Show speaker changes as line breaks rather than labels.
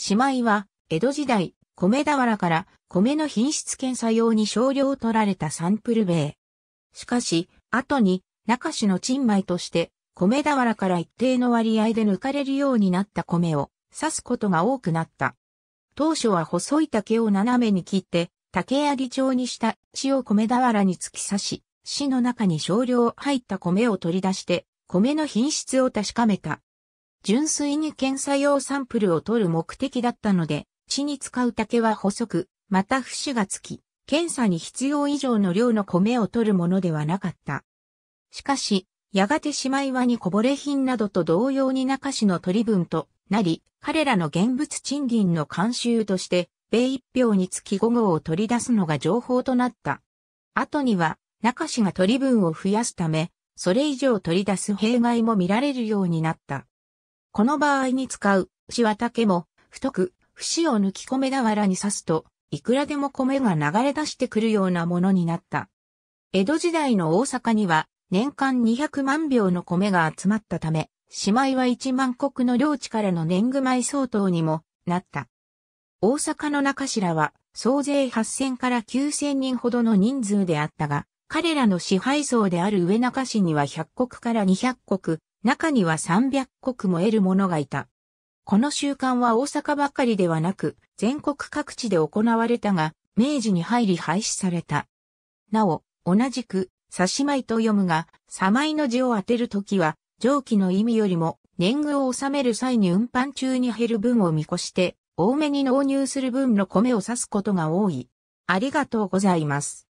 姉妹は、江戸時代、米俵から米の品質検査用に少量取られたサンプル米。しかし、後に中市の珍米として、米俵から一定の割合で抜かれるようになった米を刺すことが多くなった。当初は細い竹を斜めに切って、竹やぎ状にした死を米俵に突き刺し、死の中に少量入った米を取り出して、米の品質を確かめた。純粋に検査用サンプルを取る目的だったので、血に使う竹は細く、また節がつき、検査に必要以上の量の米を取るものではなかった。しかし、やがて姉妹はにこぼれ品などと同様に中市の取り分となり、彼らの現物賃金の慣習として、米一票につき5号を取り出すのが情報となった。後には、中市が取り分を増やすため、それ以上取り出す弊害も見られるようになった。この場合に使う、牛は竹も、太く、節を抜き米俵に刺すと、いくらでも米が流れ出してくるようなものになった。江戸時代の大阪には、年間200万俵の米が集まったため、姉妹は1万国の領地からの年貢米相当にもなった。大阪の中らは総勢8000から9000人ほどの人数であったが、彼らの支配層である上中市には100国から200国、中には300石も得る者がいた。この習慣は大阪ばかりではなく、全国各地で行われたが、明治に入り廃止された。なお、同じく、刺し舞と読むが、さまいの字を当てるときは、上記の意味よりも、年貢を納める際に運搬中に減る分を見越して、多めに納入する分の米を指すことが多い。ありがとうございます。